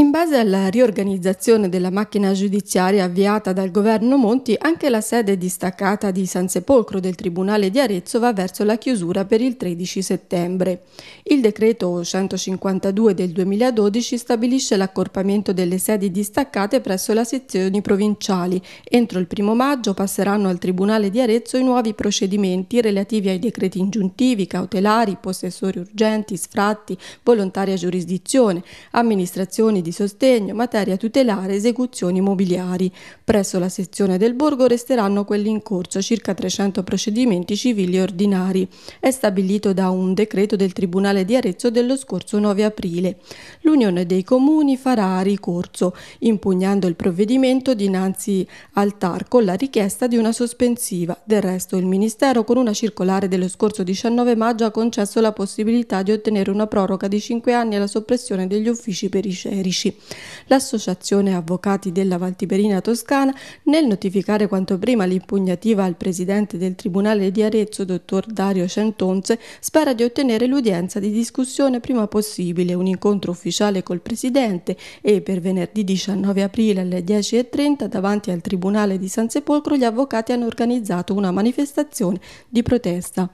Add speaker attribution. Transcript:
Speaker 1: им base alla riorganizzazione della macchina giudiziaria avviata dal governo Monti, anche la sede distaccata di San Sepolcro del Tribunale di Arezzo va verso la chiusura per il 13 settembre. Il decreto 152 del 2012 stabilisce l'accorpamento delle sedi distaccate presso le sezioni provinciali. Entro il 1 maggio passeranno al Tribunale di Arezzo i nuovi procedimenti relativi ai decreti ingiuntivi, cautelari, possessori urgenti, sfratti, volontaria giurisdizione, amministrazioni di sostegno sostegno, materia tutelare, esecuzioni mobiliari. Presso la sezione del Borgo resteranno quelli in corso, circa 300 procedimenti civili ordinari. È stabilito da un decreto del Tribunale di Arezzo dello scorso 9 aprile. L'Unione dei Comuni farà ricorso, impugnando il provvedimento dinanzi al TAR con la richiesta di una sospensiva. Del resto il Ministero con una circolare dello scorso 19 maggio ha concesso la possibilità di ottenere una proroga di 5 anni alla soppressione degli uffici periferici. L'associazione Avvocati della Valtiberina Toscana, nel notificare quanto prima l'impugnativa al presidente del Tribunale di Arezzo, dottor Dario Centonze, spera di ottenere l'udienza di discussione prima possibile, un incontro ufficiale col presidente e per venerdì 19 aprile alle 10.30 davanti al Tribunale di San Sepolcro gli avvocati hanno organizzato una manifestazione di protesta.